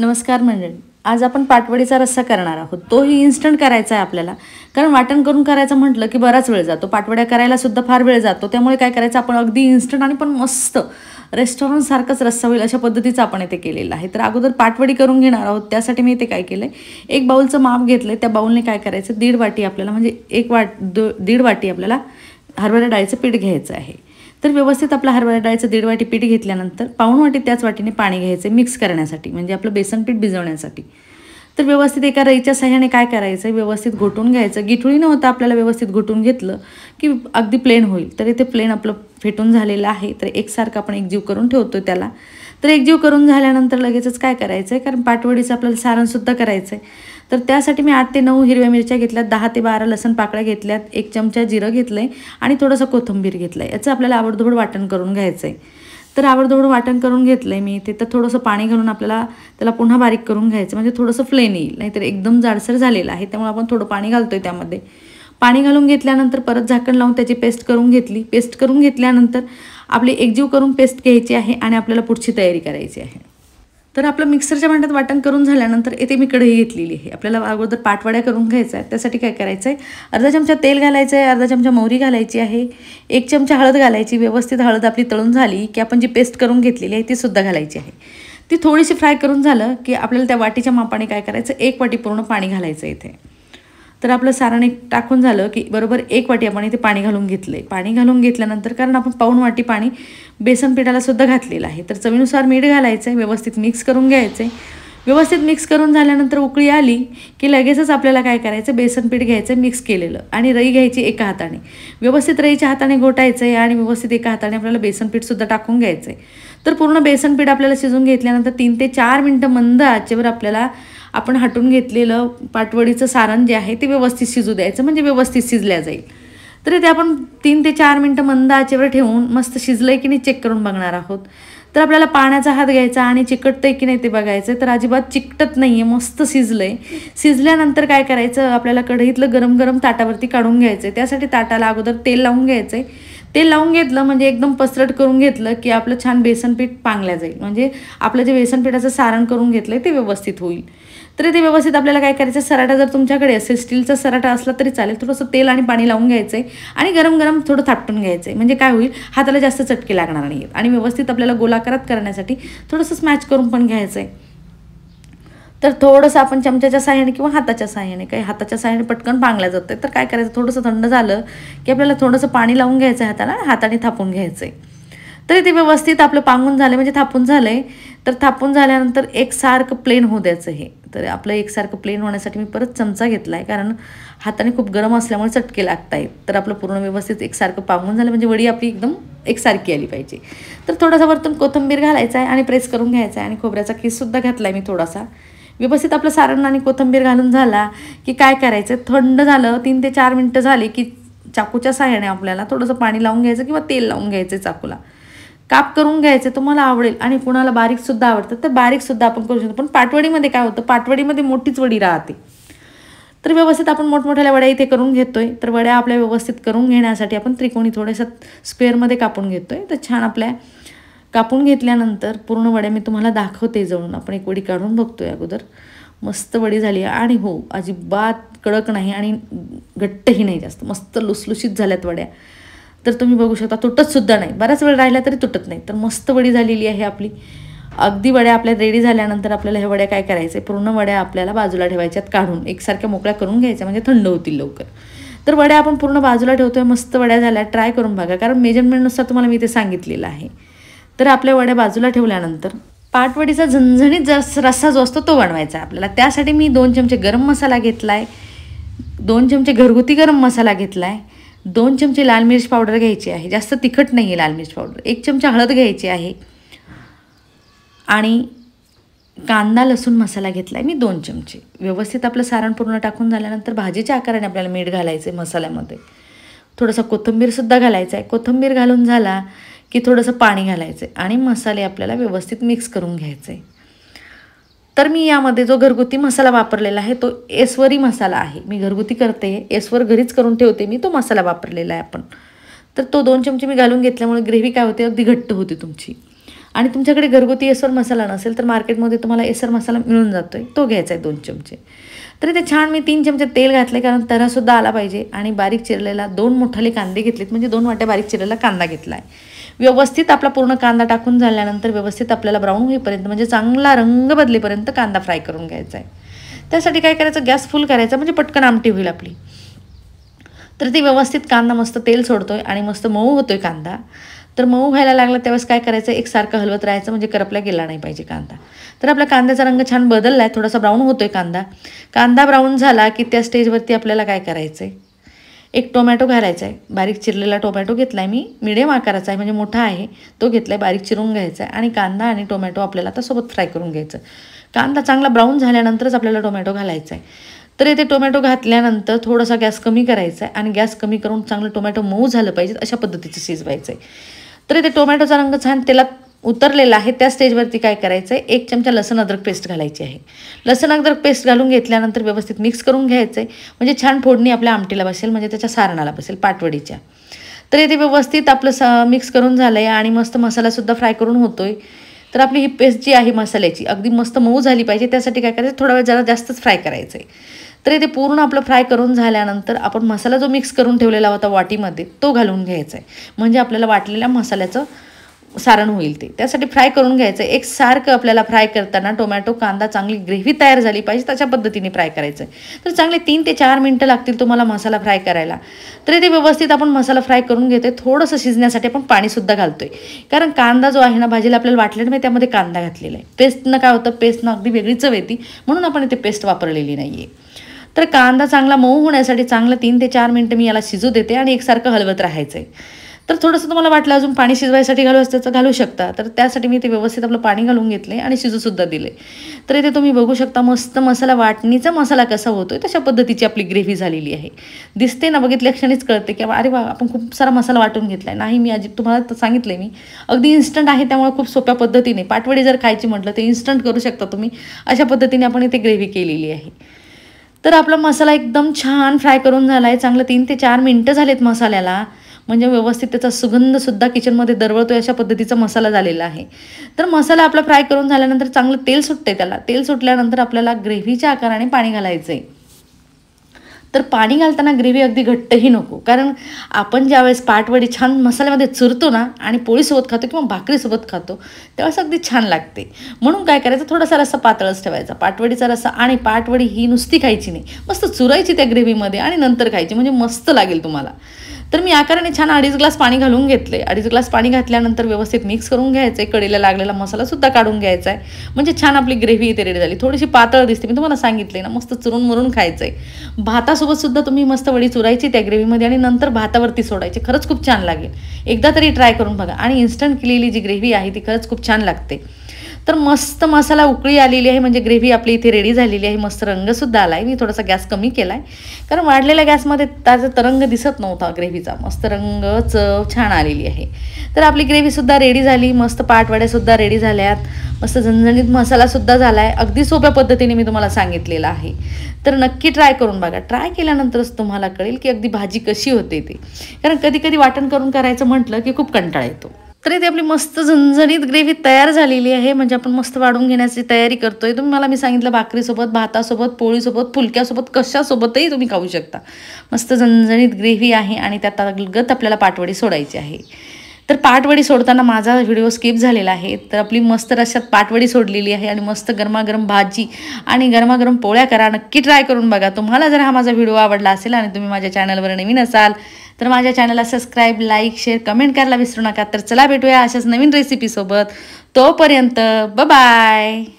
नमस्कार मंडळी आज आपण पाटवडीचा रस्सा करणार आहोत तोही इन्स्टंट करायचा आहे आपल्याला कारण वाटण करून करायचं म्हटलं की बराच वेळ जातो पाटवड्या करायलासुद्धा फार वेळ जातो त्यामुळे काय करायचं आपण अगदी इन्स्टंट आणि पण मस्त रेस्टॉरंटसारखंच रस्सा होईल अशा पद्धतीचं आपण इथे केलेलं आहे तर अगोदर पाटवडी करून घेणार आहोत त्यासाठी मी इथे काय केलं आहे एक बाऊलचं माप घेतलं त्या बाऊलने काय करायचं दीड वाटी आपल्याला म्हणजे एक वाट दीड वाटी आपल्याला हरभरा डाळीचं पीठ घ्यायचं आहे तर व्यवस्थित आपला हरभरा डाळीचं दीड वाटी पीठ घेतल्यानंतर पाऊण वाटी त्याच वाटीने पाणी घ्यायचं मिक्स करण्यासाठी म्हणजे आपलं बेसन पीठ भिजवण्यासाठी तर व्यवस्थित एका रईच्या सहाय्याने काय करायचं व्यवस्थित घोटून घ्यायचं गिठुळी न होता आपल्याला व्यवस्थित घोटून घेतलं की अगदी प्लेन होईल तर इथे प्लेन आपलं फेटून झालेलं आहे तर एकसारखं आपण एकजीव करून ठेवतो त्याला तर एकजीव करून झाल्यानंतर लगेचच काय करायचं आहे कारण पाटवडीचं आपल्याला सारणसुद्धा करायचं आहे तर त्यासाठी मी आठ ते नऊ हिरव्या मिरच्या घेतल्यात दहा ते बारा लसण पाकळ्या घेतल्यात एक चमचा जिरं घेतलं आहे आणि थोडंसं कोथिंबीर घेतलं आहे याचं आपल्याला आवडधोबड वाटण करून घ्यायचं आहे तर आवडधोबड वाटण करून घेतलं आहे मी ते तर थोडंसं पाणी घालून आपल्याला त्याला पुन्हा बारीक करून घ्यायचं म्हणजे थोडंसं फ्लेन येईल नाहीतर एकदम जाडसर झालेलं आहे त्यामुळे आपण थोडं पाणी घालतो आहे त्यामध्ये पाणी घालून घेतल्यानंतर परत झाकण लावून त्याची पेस्ट करून घेतली पेस्ट करून घेतल्यानंतर आपली एकजीव करून पेस्ट घ्यायची आहे आणि आपल्याला पुढची तयारी करायची आहे तर आपलं मिक्सरच्या भांड्यात वाटण करून झाल्यानंतर येथे मी कढई घेतलेली आहे आपल्याला अगोदर पाटवड्या करून घ्यायचा आहे त्यासाठी काय करायचं आहे अर्धा चमचा तेल घालायचं आहे अर्धा चमचा मोहरी घालायची आहे एक चमचा हळद घालायची व्यवस्थित हळद आपली तळून झाली की आपण जी पेस्ट करून घेतलेली आहे ती सुद्धा घालायची आहे ती थोडीशी फ्राय करून झालं की आपल्याला त्या वाटीच्या मापाने काय करायचं एक वाटी पूर्ण पाणी घालायचं इथे तर आपलं सारण एक टाकून झालं की बरोबर एक वाटी आपण इथे पाणी घालून घेतलं पाणी घालून घेतल्यानंतर कारण आपण पाऊन वाटी पाणी बेसन पिठाला सुद्धा घातलेलं आहे तर चवीनुसार मीठ घालायचं आहे व्यवस्थित मिक्स करून घ्यायचं आहे व्यवस्थित मिक्स करून झाल्यानंतर उकळी आली की लगेचच आपल्याला काय करायचं बेसन पीठ घ्यायचं मिक्स केलेलं आणि रई घ्यायची एका हाताने व्यवस्थित रईच्या हाताने गोटायचं आहे आणि व्यवस्थित एका हाताने आपल्याला बेसन पीठसुद्धा टाकून घ्यायचं आहे तर पूर्ण बेसन पीठ आपल्याला शिजून घेतल्यानंतर तीन ते चार मिनटं मंद आचेवर आपल्याला आपण हटून घेतलेलं पाटवडीचं सारण जे आहे ते व्यवस्थित शिजू द्यायचं म्हणजे व्यवस्थित शिजल्या जाईल तर ते आपण तीन ते चार मिनटं मंद आचेवर ठेवून मस्त शिजलं आहे की नाही चेक करून बघणार आहोत तर आपल्याला पाण्याचा हात घ्यायचा आणि चिकटतं आहे की नाही ते बघायचं तर अजिबात चिकटत नाही आहे मस्त शिजलं आहे शिजल्यानंतर काय करायचं आपल्याला कढईतलं गरम गरम ताटावरती काढून घ्यायचं आहे त्यासाठी ताटाला अगोदर तेल लावून घ्यायचं आहे तेल लावून घेतलं म्हणजे एकदम पसरट करून घेतलं की आपलं छान बेसनपीठ पांगल्या जाईल म्हणजे आपलं जे बेसनपीठाचं सारण करून घेतलं आहे ते व्यवस्थित होईल तरी ते व्यवस्थित आपल्याला काय करायचं सराटा जर तुमच्याकडे असेल स्टीलचा सराटा असला तरी चालेल थोडंसं तेल आणि पाणी लावून घ्यायचं आहे आणि गरम गरम थोडं थापटून घ्यायचं आहे म्हणजे काय होईल हाताला जास्त चटके लागणार नाही आणि व्यवस्थित आपल्याला गोलाकारात करण्यासाठी थोडंसं स्मॅच करून पण घ्यायचं आहे तर थोडंसं आपण चमच्याच्या साह्याने किंवा हाताच्या साह्याने काही हाताच्या साह्याने पटकन पांगल्या जातं तर काय करायचं थोडंसं थंड झालं की आपल्याला थोडंसं पाणी लावून घ्यायचं आहे हाताला हाताने थापून घ्यायचं आहे तरी ते व्यवस्थित आपलं पांगून झालं म्हणजे थापून झालं तर थापून झाल्यानंतर एकसारखं प्लेन होऊ द्यायचं हे तर आपलं एकसारखं प्लेन होण्यासाठी मी परत चमचा घेतला आहे कारण हाताने खूप गरम असल्यामुळे चटके लागत आहेत तर आपलं पूर्ण व्यवस्थित एकसारखं पांगून झालं म्हणजे वडी आपली एकदम एकसारखी आली पाहिजे तर थोडासा वरतून कोथंबीर घालायचा आहे आणि प्रेस करून घ्यायचा आहे आणि खोबऱ्याचा केससुद्धा घातला आहे मी थोडासा व्यवस्थित आपलं सारण आणि कोथंबीर घालून झाला की काय करायचं थंड झालं तीन ते चार मिनटं झाले की चाकूच्या सहाय्याने आपल्याला थोडंसं पाणी लावून घ्यायचं किंवा तेल लावून घ्यायचं चाकूला काप करून घ्यायचे तुम्हाला आवडेल आणि कुणाला बारीकसुद्धा आवडतं तर बारीकसुद्धा आपण करू शकतो पण पाटवडीमध्ये काय होतं पाटवडीमध्ये मोठीच वडी राहते तर व्यवस्थित आपण मोठमोठ्या वड्या इथे करून घेतोय तर वड्या आपल्या व्यवस्थित करून घेण्यासाठी आपण त्रिकोणी थोड्याशा स्क्वेअरमध्ये कापून घेतोय तर छान आपल्या कापून घेतल्यानंतर पूर्ण वड्या मी तुम्हाला दाखवते जवळून आपण एक वडी काढून बघतोय अगोदर मस्त वडी झाली आणि हो अजिबात कडक नाही आणि घट्टही नाही जास्त मस्त लुसलुशीत झाल्यात वड्या तर तुम्ही बघू शकता तुटतसुद्धा नाही बराच वेळ राहिला तरी तुटत नाही तर मस्त वडी झालेली आहे आपली अगदी वड्या आपल्या रेडी झाल्यानंतर आपल्याला ह्या वड्या काय करायचं पूर्ण वड्या आपल्याला बाजूला ठेवायच्यात काढून एकसारख्या मोकळ्या करून घ्यायच्या म्हणजे थंड होतील लवकर तर वड्या आपण पूर्ण बाजूला ठेवतोय मस्त वड्या झाल्या ट्राय करून बघा कारण मेजरमेंटनुसार तुम्हाला मी ते सांगितलेलं आहे तर आपल्या वड्या बाजूला ठेवल्यानंतर पाटवडीचा झणझणीत जस रस्सा जो असतो तो बनवायचा आपल्याला त्यासाठी मी दोन चमचे गरम मसाला घेतला आहे दोन चमचे घरगुती गरम मसाला घेतला आहे दोन चमचे लाल मिरच पावडर घ्यायची आहे जास्त तिखट नाही आहे लाल मिरच पावडर एक चमचा हळद घ्यायची आहे आणि कांदा लसूण मसाला घेतला आहे मी दोन चमचे व्यवस्थित आपलं सारण पूर्ण टाकून झाल्यानंतर भाजीच्या आकाराने आपल्याला मीठ घालायचं आहे मसाल्यामध्ये थोडंसं कोथंबीरसुद्धा घालायचं आहे कोथिंबीर घालून झाला की थोडंसं पाणी घालायचं आहे आणि मसाले आपल्याला व्यवस्थित मिक्स करून घ्यायचे तर मी यामध्ये जो घरगुती मसाला वापरलेला आहे तो एसवरी मसाला आहे मी घरगुती करते एसवर घरीच करून ठेवते मी तो मसाला वापरलेला आहे आपण तर तो दोन चमचे मी घालून घेतल्यामुळे ग्रेव्ही काय होते अगदी घट्ट होते तुमची आणि तुमच्याकडे घरगुती एस्वर मसाला नसेल तर मार्केटमध्ये तुम्हाला एसर मसाला मिळून जातो आहे तो घ्यायचा आहे दोन चमचे तर इथे छान मी तीन चमचे तेल घातले कारण तरासुद्धा आला पाहिजे आणि बारीक चिरलेला दोन मोठाले कांदे घेतलेत म्हणजे दोन वाट्या बारीक चिरलेला कांदा घेतला आहे व्यवस्थित आपला पूर्ण कांदा टाकून झाल्यानंतर व्यवस्थित आपल्याला ब्राऊन होईपर्यंत म्हणजे चांगला रंग बदलेपर्यंत कांदा फ्राय करून घ्यायचा आहे त्यासाठी काय करायचं गॅस फुल करायचा म्हणजे पटकन आमटी होईल आपली तर ती व्यवस्थित कांदा मस्त तेल सोडतो आहे आणि मस्त मऊ होतो आहे कांदा तर मऊ व्हायला लागला त्यावेळेस काय करायचं एक सारखं हलवत राहायचं म्हणजे करपला गेला नाही पाहिजे कांदा तर आपला कांद्याचा रंग छान बदलला आहे थोडासा ब्राऊन होतो आहे कांदा कांदा ब्राऊन झाला की त्या स्टेजवरती आपल्याला काय करायचं आहे एक टोमॅटो घालायचा आहे बारीक चिरलेला टोमॅटो घेतला आहे मी मिडियम आकाराचा आहे म्हणजे मोठा आहे तो घेतला आहे बारीक चिरून घ्यायचा आहे आणि कांदा आणि टोमॅटो आपल्याला आता सोबत फ्राय करून घ्यायचं कांदा चांगला ब्राऊन झाल्यानंतरच आपल्याला टोमॅटो घालायचा आहे तर येथे टोमॅटो घातल्यानंतर थोडासा गॅस कमी करायचा आहे आणि गॅस कमी करून चांगलं टोमॅटो मऊ झालं पाहिजे अशा पद्धतीचं शिजवायचं आहे तर येथे टोमॅटोचा रंग छान तेलात उतरलेला आहे त्या स्टेजवरती काय करायचं आहे एक चमचा लसण अद्रक पेस्ट घालायची आहे लसण अद्रक पेस्ट घालून घेतल्यानंतर व्यवस्थित मिक्स करून घ्यायचं आहे म्हणजे छान फोडणी आपल्या आमटीला बसेल म्हणजे त्याच्या सारणाला बसेल पाटवडीच्या तर इथे व्यवस्थित आपलं स मिक्स करून झालं आहे आणि मस्त मसालासुद्धा फ्राय करून होतो आहे तर आपली ही पेस्ट जी आहे मसाल्याची अगदी मस्त मऊ झाली पाहिजे त्यासाठी काय करायचं थोडा वेळ जरा जास्तच फ्राय करायचं आहे तर इथे पूर्ण आपलं फ्राय करून झाल्यानंतर आपण मसाला जो मिक्स करून ठेवलेला होता वाटीमध्ये तो घालून घ्यायचा आहे म्हणजे आपल्याला वाटलेल्या मसाल्याचं सारण होईल ते त्यासाठी फ्राय करून घ्यायचं एक सारखं आपल्याला फ्राय करताना टोमॅटो कांदा चांगली ग्रेव्ही तयार झाली पाहिजे तशा पद्धतीने फ्राय करायचं तर चांगले तीन ते चार मिनटं लागतील तुम्हाला मसाला फ्राय करायला तर ते व्यवस्थित आपण मसाला फ्राय करून घेतोय थोडंसं शिजण्यासाठी आपण पाणीसुद्धा घालतोय कारण कांदा जो आहे ना भाजीला आपल्याला वाटले नाही त्यामध्ये कांदा घातलेला आहे पेस्टनं काय होतं पेस्टनं अगदी वेगळी चव येते म्हणून आपण इथे पेस्ट वापरलेली नाही तर कांदा चांगला मऊ होण्यासाठी चांगलं तीन ते चार मिनटं मी याला शिजू देते आणि एकसारखं हलवत राहायचं आहे तर थोडंसं तुम्हाला वाटलं अजून पाणी शिजवायसाठी घालू असतं तर घालू शकता तर त्यासाठी मी ते व्यवस्थित आपलं पाणी घालून घेतले आणि शिजूसुद्धा दिले तर इथे तुम्ही बघू शकता मस्त मसाला वाटणीचा मसाला कसा होतो आहे तशा पद्धतीची आपली ग्रेव्ही झालेली आहे दिसते ना बघितल्या क्षणीच कळते की अरे वा आपण खूप सारा मसाला वाटून घेतला आहे नाही मी अजि तुम्हाला सांगितले मी अगदी इन्स्टंट आहे त्यामुळे खूप सोप्या पद्धतीने पाटवडी जर खायची म्हटलं ते इन्स्टंट करू शकता तुम्ही अशा पद्धतीने आपण इथे ग्रेव्ही केलेली आहे तर आपला मसाला एकदम छान फ्राय करून झाला आहे चांगलं तीन ते चार मिनटं झालेत मसाल्याला म्हणजे व्यवस्थित त्याचा सुगंधसुद्धा किचनमध्ये दरवळतो अशा पद्धतीचा मसाला झालेला आहे तर मसाला आपला फ्राय करून झाल्यानंतर चांगलं तेल सुटते त्याला तेल सुटल्यानंतर आपल्याला ग्रेव्हीच्या आकाराने पाणी घालायचं आहे तर पाणी घालताना ग्रेव्ही अगदी घट्टही नको कारण आपण ज्यावेळेस पाटवडी छान मसाल्यामध्ये चुरतो ना आणि पोळीसोबत खातो किंवा भाकरीसोबत खातो त्यावेळेस अगदी छान लागते म्हणून काय करायचं थोडासा रस्सा पातळच ठेवायचा पाटवडीचा रस्सा आणि पाटवडी ही नुसती खायची नाही मस्त चुरायची त्या ग्रेव्हीमध्ये आणि नंतर खायची म्हणजे मस्त लागेल तुम्हाला तर मी आकाराने छान अडीच ग्लास पाणी घालून घेतले अडीच ग्लास पाणी घातल्यानंतर व्यवस्थित मिक्स करून घ्यायचं आहे कडेला लागलेला मसालासुद्धा काढून घ्यायचा आहे म्हणजे छान आपली ग्रेव्ही इथे रेडी झाली थोडीशी पातळ दिसते मी तुम्हाला सांगितले ना मस्त चुरून मरून खायचं आहे भातासोबतसुद्धा तुम्ही मस्त वडी चुरायची त्या ग्रेव्हीमध्ये आणि नंतर भातावरती सोडायची खरंच खूप छान लागेल एकदा तरी ट्राय करून बघा आणि इन्स्टंट केलेली जी ग्रेव्ही आहे ती खरंच खूप छान लागते तर मस्त मसाला उकळी आलेली आहे म्हणजे ग्रेव्ही आपली इथे रेडी झालेली आहे मस्त रंगसुद्धा आला आहे मी थोडासा गॅस कमी केला आहे कारण वाढलेल्या गॅसमध्ये त्याचा तरंग दिसत नव्हता ग्रेव्हीचा मस्त रंग चव छान आलेली आहे तर आपली ग्रेव्हीसुद्धा रेडी झाली मस्त पाटवड्यासुद्धा रेडी झाल्यात मस्त झणझणीत मसालासुद्धा झाला आहे अगदी सोप्या पद्धतीने मी तुम्हाला सांगितलेला आहे तर नक्की ट्राय करून बघा ट्राय केल्यानंतरच तुम्हाला कळेल की अगदी भाजी कशी होते ती कारण कधी कधी वाटण करून करायचं म्हटलं की खूप कंटाळा येतो तर इथे आपली मस्त झणझणीत ग्रेव्ही तयार झालेली आहे म्हणजे आपण मस्त वाढून घेण्याची तयारी करतोय तुम्ही मला मी सांगितलं भाकरीसोबत भातासोबत पोळीसोबत फुलक्यासोबत कशासोबतही तुम्ही खाऊ शकता मस्त झणझणीत ग्रेव्ही आहे आणि त्यात गत आपल्याला पाटवडी सोडायची आहे तर पाटवडी सोडताना माझा व्हिडिओ स्किप झालेला आहे तर आपली मस्त रशात पाटवडी सोडलेली आहे आणि मस्त गरमागरम भाजी आणि गरमागरम पोळ्या करा नक्की ट्राय करून बघा तुम्हाला जर हा माझा व्हिडिओ आवडला असेल आणि तुम्ही माझ्या चॅनलवर नवीन असाल तर माझ्या चॅनलला सबस्क्राईब लाईक शेअर कमेंट करायला विसरू नका तर चला भेटूया अशाच नवीन रेसिपीसोबत तोपर्यंत ब बाय